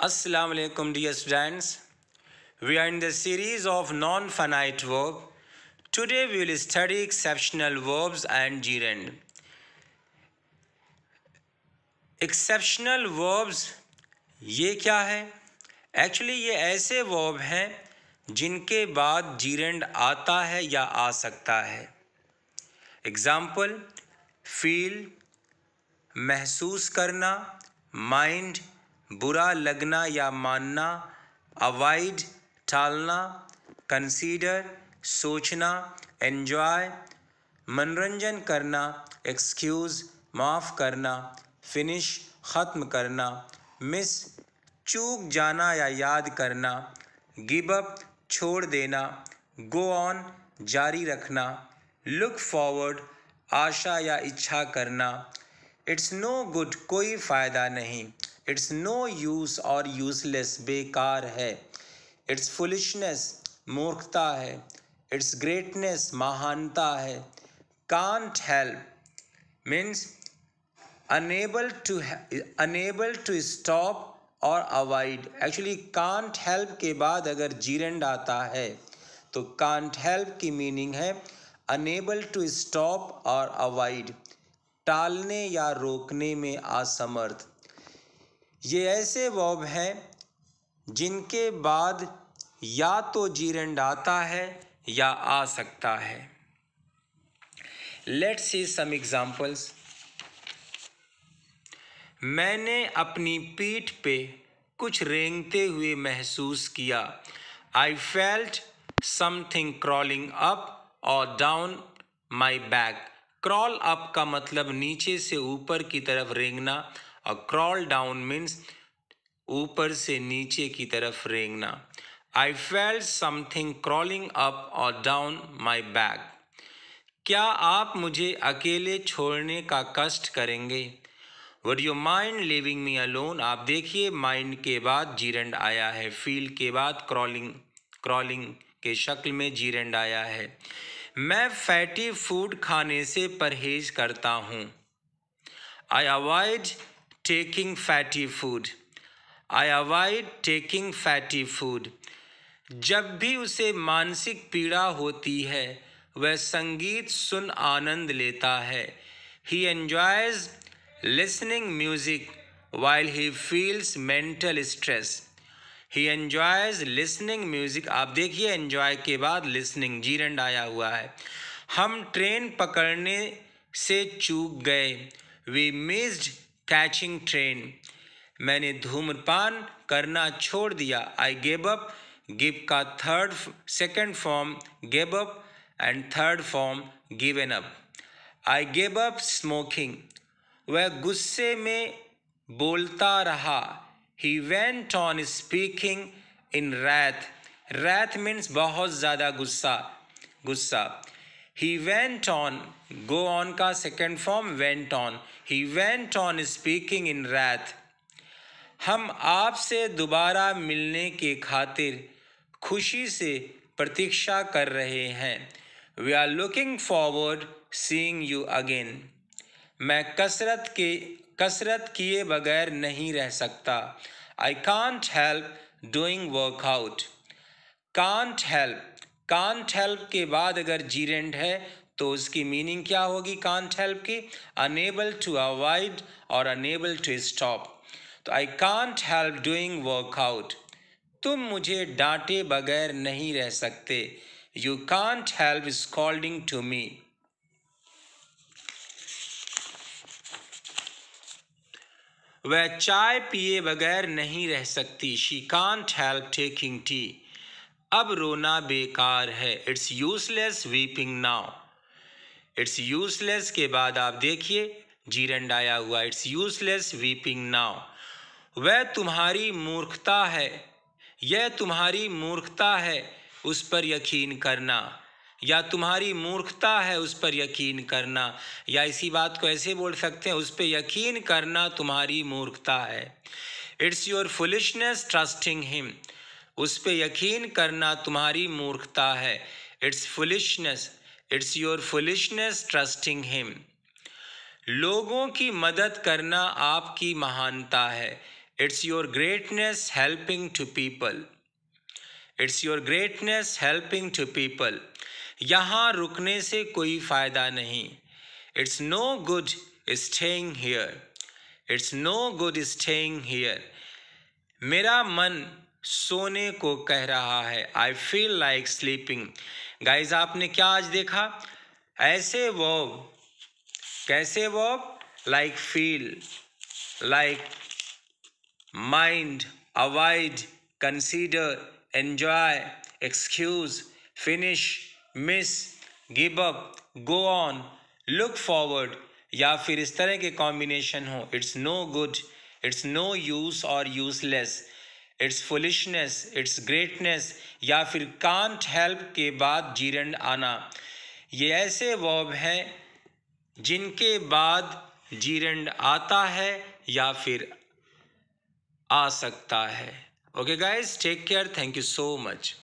अस्सलाम वालेकुम dear students we are in the series of non finite verb today we will study exceptional verbs and gerund exceptional verbs ये क्या है actually ये ऐसे verb हैं जिनके बाद जीरेंड आता है या आ सकता है एग्ज़ाम्पल फील महसूस करना माइंड बुरा लगना या मानना अवॉइड टालना कंसीडर सोचना एन्जॉय मनोरंजन करना एक्सक्यूज़ माफ़ करना फिनिश ख़त्म करना मिस चूक जाना या याद करना गिव अप छोड़ देना गो ऑन जारी रखना लुक फॉरवर्ड आशा या इच्छा करना इट्स नो गुड कोई फ़ायदा नहीं इट्स नो यूज़ और यूजलेस बेकार है इट्स फुलिशनेस मूर्खता है इट्स ग्रेटनेस महानता है can't help means unable to unable to stop और अवॉइड एक्चुअली कांट हेल्प के बाद अगर जीरेंड आता है तो कांट हेल्प की मीनिंग है अनेबल टू स्टॉप और अवॉइड टालने या रोकने में असमर्थ ये ऐसे वॉब है जिनके बाद या तो जीरेंड आता है या आ सकता है लेट्स सी सम एग्जांपल्स मैंने अपनी पीठ पे कुछ रेंगते हुए महसूस किया I felt something crawling up और down my back crawl up का मतलब नीचे से ऊपर की तरफ रेंगना और क्रॉल डाउन मीन्स ऊपर से नीचे की तरफ रेंगना I felt something crawling up और डाउन माई बैग क्या आप मुझे अकेले छोड़ने का कष्ट करेंगे would you mind leaving me alone आप देखिए माइंड के बाद जीरेंड आया है फील के बाद क्रॉलिंग क्रॉलिंग के शक्ल में जीरेंड आया है मैं फैटी फूड खाने से परहेज करता हूँ I avoid taking fatty food I avoid taking fatty food जब भी उसे मानसिक पीड़ा होती है वह संगीत सुन आनंद लेता है he enjoys listening music while he feels mental stress he enjoys listening music आप देखिए enjoy के बाद listening जीरंड आया हुआ है हम ट्रेन पकड़ने से चूक गए वी मिस्ड कैचिंग ट्रेन मैंने धूम्रपान करना छोड़ दिया आई गेब अप गिव का third second form gave up and third form एन up I gave up smoking वह गुस्से में बोलता रहा he went on speaking in wrath wrath means बहुत ज़्यादा गुस्सा गुस्सा he went on go on का second form went on he went on speaking in wrath हम आपसे दोबारा मिलने के खातिर खुशी से प्रतीक्षा कर रहे हैं we are looking forward seeing you again मैं कसरत के कसरत किए बगैर नहीं रह सकता I can't help doing workout can't help can't help के बाद अगर जीरेंड है तो उसकी मीनिंग क्या होगी कांट हेल्प की अनेबल टू अवॉइड और अनेबल टू स्टॉप तो I can't help doing workout तुम मुझे डांटे बगैर नहीं रह सकते you can't help scolding to me वह चाय पिए बगैर नहीं रह सकती she can't help taking tea अब रोना बेकार है it's useless weeping now it's useless के बाद आप देखिए जीरंड आया हुआ इट्स यूजलेस वीपिंग नाउ वह तुम्हारी मूर्खता है यह तुम्हारी मूर्खता है उस पर यकीन करना या तुम्हारी मूर्खता है उस पर यकीन करना या इसी बात को ऐसे बोल सकते हैं उस पर यकीन करना तुम्हारी मूर्खता है it's your foolishness trusting him उस पर यकीन करना तुम्हारी मूर्खता है it's foolishness it's your foolishness trusting him लोगों की मदद करना आपकी महानता है it's your greatness helping to people it's your greatness helping to people यहाँ रुकने से कोई फ़ायदा नहीं it's no good staying here it's no good staying here मेरा मन सोने को कह रहा है I feel like sleeping guys आपने क्या आज देखा ऐसे वो कैसे वो like feel like mind avoid consider enjoy excuse finish miss give up go on look forward या फिर इस तरह के कॉम्बिनेशन हो it's no good it's no use और useless it's foolishness it's greatness या फिर कांट हेल्प के बाद जीरण आना ये ऐसे वॉब हैं जिनके बाद जीरण आता है या फिर आ सकता है okay guys take care thank you so much